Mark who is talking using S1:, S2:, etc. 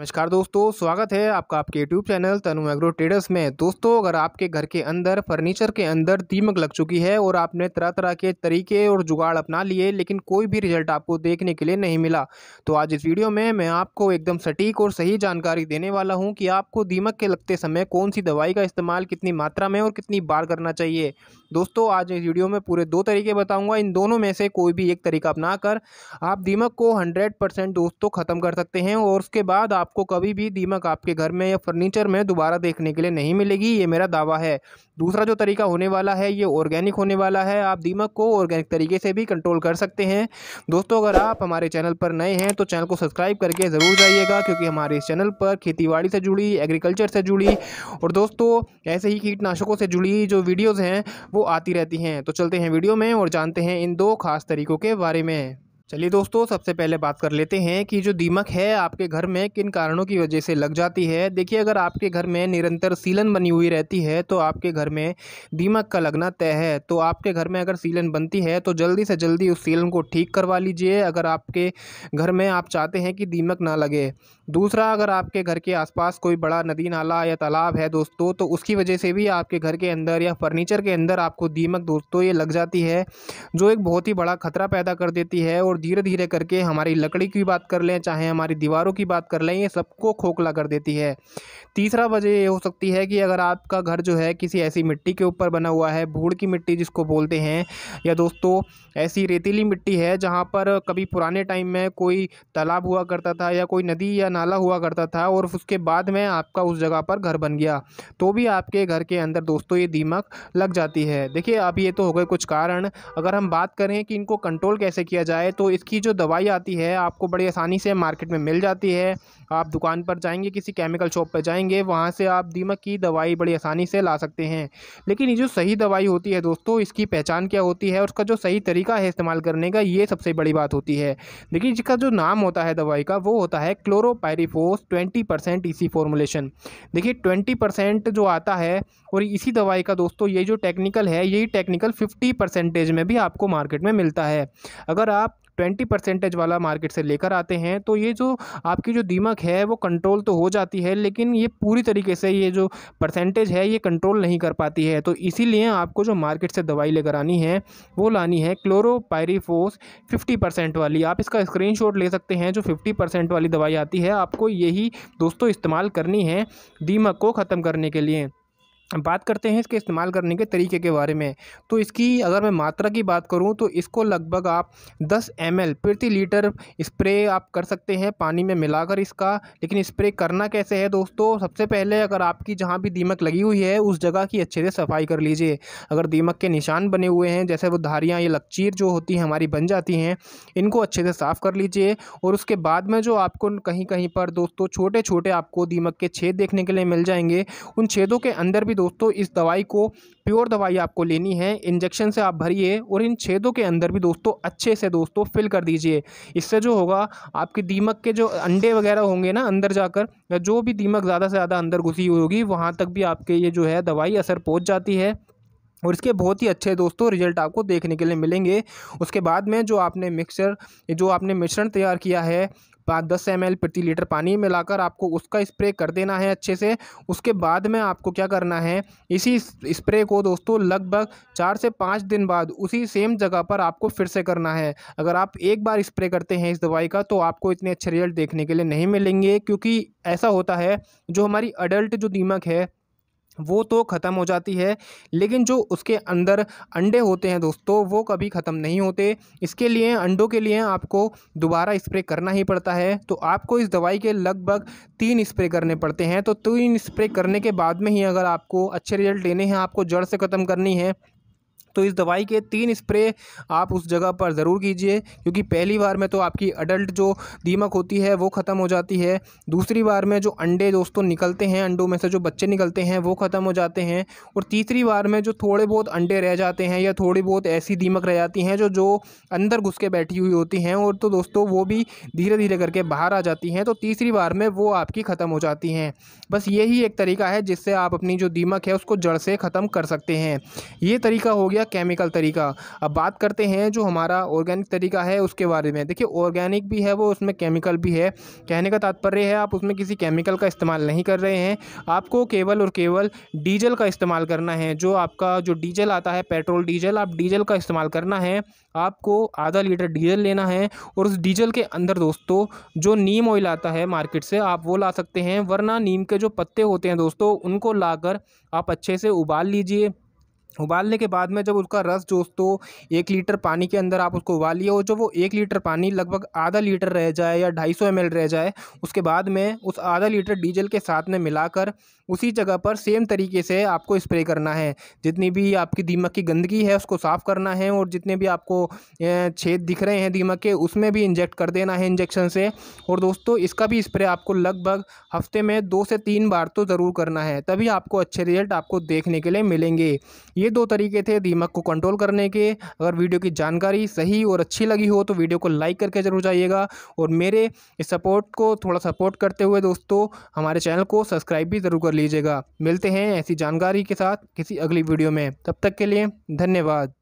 S1: नमस्कार दोस्तों स्वागत है आपका आपके YouTube channel Tanu agro traders में दोस्तों अगर आपके घर के अंदर फर्नीचर के अंदर दीमक लग चुकी है और आपने तरह तरह के तरीके और जुगाड़ अपना लिए लेकिन कोई भी रिजल्ट आपको देखने के लिए नहीं मिला तो आज इस वीडियो में मैं आपको एकदम सटीक और सही जानकारी देने वाला हूँ कि आपको दीमक के लगते समय कौन सी दवाई का इस्तेमाल कितनी मात्रा में और कितनी बार करना चाहिए दोस्तों आज इस वीडियो में पूरे दो तरीके बताऊंगा इन दोनों में से कोई भी एक तरीका अपना कर आप दीमक को हंड्रेड परसेंट दोस्तों ख़त्म कर सकते हैं और उसके बाद आपको कभी भी दीमक आपके घर में या फर्नीचर में दोबारा देखने के लिए नहीं मिलेगी ये मेरा दावा है दूसरा जो तरीका होने वाला है ये ऑर्गेनिक होने वाला है आप दीमक को ऑर्गेनिक तरीके से भी कंट्रोल कर सकते हैं दोस्तों अगर आप हमारे चैनल पर नए हैं तो चैनल को सब्सक्राइब करके ज़रूर जाइएगा क्योंकि हमारे इस चैनल पर खेती से जुड़ी एग्रीकल्चर से जुड़ी और दोस्तों ऐसे ही कीटनाशकों से जुड़ी जो वीडियोज़ हैं वो वो आती रहती हैं तो चलते हैं वीडियो में और जानते हैं इन दो खास तरीकों के बारे में चलिए दोस्तों सबसे पहले बात कर लेते हैं कि जो दीमक है आपके घर में किन कारणों की वजह से लग जाती है देखिए अगर आपके घर में निरंतर सीलन बनी हुई रहती है तो आपके घर में दीमक का लगना तय है तो आपके घर में अगर सीलन बनती है तो जल्दी से जल्दी उस सीलन को ठीक करवा लीजिए अगर आपके घर में आप चाहते हैं कि दीमक ना लगे दूसरा अगर आपके घर के आसपास कोई बड़ा नदी नाला या तालाब है दोस्तों तो उसकी वजह से भी आपके घर के अंदर या फर्नीचर के अंदर आपको दीमक दोस्तों ये लग जाती है जो एक बहुत ही बड़ा खतरा पैदा कर देती है और धीरे धीरे करके हमारी लकड़ी की बात कर लें चाहे हमारी दीवारों की बात कर लें ये सबको खोखला कर देती है तीसरा वजह ये हो सकती है कि अगर आपका घर जो है किसी ऐसी मिट्टी के ऊपर बना हुआ है भूड़ की मिट्टी जिसको बोलते हैं या दोस्तों ऐसी रेतीली मिट्टी है जहाँ पर कभी पुराने टाइम में कोई तालाब हुआ करता था या कोई नदी या नाला हुआ करता था और उसके बाद में आपका उस जगह पर घर बन गया तो भी आपके घर के अंदर दोस्तों ये दीमक लग जाती है देखिए अब ये तो हो गए कुछ कारण अगर हम बात करें कि इनको कंट्रोल कैसे किया जाए तो इसकी जो दवाई आती है आपको बड़ी आसानी से मार्केट में मिल जाती है आप दुकान पर जाएंगे किसी केमिकल शॉप पर जाएंगे वहाँ से आप दीमक की दवाई बड़ी आसानी से ला सकते हैं लेकिन ये जो सही दवाई होती है दोस्तों इसकी पहचान क्या होती है उसका जो सही तरीका है इस्तेमाल करने का ये सबसे बड़ी बात होती है देखिए इसका जो नाम होता है दवाई का वो होता है क्लोरोपायरीफोस ट्वेंटी परसेंट इसी फॉर्मुलेशन देखिए ट्वेंटी परसेंट जो आता है और इसी दवाई का दोस्तों ये जो टेक्निकल है यही टेक्निकल फिफ्टी परसेंटेज में भी आपको मार्केट में मिलता है अगर आप ट्वेंटी परसेंटेज वाला मार्केट से लेकर आते हैं तो ये जो आपकी जो दीमक है वो कंट्रोल तो हो जाती है लेकिन ये पूरी तरीके से ये जो परसेंटेज है ये कंट्रोल नहीं कर पाती है तो इसीलिए आपको जो मार्केट से दवाई लेकर आनी है वो लानी है क्लोरोपायरीफोस फिफ्टी परसेंट वाली आप इसका स्क्रीन ले सकते हैं जो फिफ्टी परसेंट वाली दवाई आती है आपको यही दोस्तों इस्तेमाल करनी है दीमक को ख़त्म करने के लिए बात करते हैं इसके इस्तेमाल करने के तरीके के बारे में तो इसकी अगर मैं मात्रा की बात करूं तो इसको लगभग आप 10 एम प्रति लीटर स्प्रे आप कर सकते हैं पानी में मिलाकर इसका लेकिन स्प्रे करना कैसे है दोस्तों सबसे पहले अगर आपकी जहां भी दीमक लगी हुई है उस जगह की अच्छे से सफाई कर लीजिए अगर दीमक के निशान बने हुए हैं जैसे वो धारियाँ या लकचीर जो होती हैं हमारी बन जाती हैं इनको अच्छे से साफ़ कर लीजिए और उसके बाद में जो आपको कहीं कहीं पर दोस्तों छोटे छोटे आपको दीमक के छेद देखने के लिए मिल जाएंगे उन छेदों के अंदर भी दोस्तों इस दवाई को प्योर दवाई आपको लेनी है इंजेक्शन से आप भरिए और इन छेदों के अंदर भी दोस्तों अच्छे से दोस्तों फिल कर दीजिए इससे जो होगा आपके दीमक के जो अंडे वगैरह होंगे ना अंदर जाकर या जो भी दीमक ज़्यादा से ज़्यादा अंदर घुसी होगी वहाँ तक भी आपके ये जो है दवाई असर पहुँच जाती है और इसके बहुत ही अच्छे दोस्तों रिजल्ट आपको देखने के लिए मिलेंगे उसके बाद में जो आपने मिक्सचर जो आपने मिश्रण तैयार किया है पाँच दस एम प्रति लीटर पानी में मिलाकर आपको उसका स्प्रे कर देना है अच्छे से उसके बाद में आपको क्या करना है इसी स्प्रे को दोस्तों लगभग चार से पाँच दिन बाद उसी सेम जगह पर आपको फिर से करना है अगर आप एक बार स्प्रे करते हैं इस दवाई का तो आपको इतने अच्छे रिजल्ट देखने के लिए नहीं मिलेंगे क्योंकि ऐसा होता है जो हमारी अडल्ट जो दीमक है वो तो ख़त्म हो जाती है लेकिन जो उसके अंदर अंडे होते हैं दोस्तों वो कभी ख़त्म नहीं होते इसके लिए अंडों के लिए आपको दोबारा स्प्रे करना ही पड़ता है तो आपको इस दवाई के लगभग तीन स्प्रे करने पड़ते हैं तो तीन स्प्रे करने के बाद में ही अगर आपको अच्छे रिजल्ट लेने हैं आपको जड़ से ख़त्म करनी है तो इस दवाई के तीन स्प्रे आप उस जगह पर ज़रूर कीजिए क्योंकि पहली बार में तो आपकी अडल्ट जो दीमक होती है वो ख़त्म हो जाती है दूसरी बार में जो अंडे दोस्तों निकलते हैं अंडों में से जो बच्चे निकलते हैं वो ख़त्म हो जाते हैं और तीसरी बार में जो थोड़े बहुत अंडे रह जाते हैं या थोड़ी बहुत ऐसी दीमक रह जाती हैं जो जो अंदर घुस के बैठी हुई होती हैं और तो दोस्तों वो भी धीरे धीरे करके बाहर आ जाती हैं तो तीसरी बार में वो आपकी ख़त्म हो जाती हैं बस यही एक तरीका है जिससे आप अपनी जो दीमक है उसको जड़ से ख़त्म कर सकते हैं ये तरीका हो गया या केमिकल तरीका अब बात करते हैं जो हमारा ऑर्गेनिक तरीका है उसके बारे में देखिए ऑर्गेनिक भी है वो उसमें केमिकल भी है कहने का तात्पर्य है आप उसमें किसी केमिकल का इस्तेमाल नहीं कर रहे हैं आपको केवल और केवल डीजल का इस्तेमाल करना है जो आपका जो डीजल आता है पेट्रोल डीजल आप डीजल का इस्तेमाल करना है आपको आधा लीटर डीजल लेना है और उस डीजल के अंदर दोस्तों जो नीम ऑयल आता है मार्केट से आप वो ला सकते हैं वरना नीम के जो पत्ते होते हैं दोस्तों उनको लाकर आप अच्छे से उबाल लीजिए उबालने के बाद में जब उसका रस दोस्तों एक लीटर पानी के अंदर आप उसको उबालिए और जब वो एक लीटर पानी लगभग आधा लीटर रह जाए या ढाई सौ एम रह जाए उसके बाद में उस आधा लीटर डीजल के साथ में मिलाकर उसी जगह पर सेम तरीके से आपको स्प्रे करना है जितनी भी आपकी दीमक की गंदगी है उसको साफ़ करना है और जितने भी आपको छेद दिख रहे हैं दीमक के उसमें भी इंजेक्ट कर देना है इंजेक्शन से और दोस्तों इसका भी स्प्रे आपको लगभग हफ्ते में दो से तीन बार तो ज़रूर करना है तभी आपको अच्छे रिजल्ट आपको देखने के लिए मिलेंगे ये दो तरीके थे दिमाग को कंट्रोल करने के अगर वीडियो की जानकारी सही और अच्छी लगी हो तो वीडियो को लाइक करके ज़रूर जाइएगा और मेरे इस सपोर्ट को थोड़ा सपोर्ट करते हुए दोस्तों हमारे चैनल को सब्सक्राइब भी ज़रूर कर लीजिएगा मिलते हैं ऐसी जानकारी के साथ किसी अगली वीडियो में तब तक के लिए धन्यवाद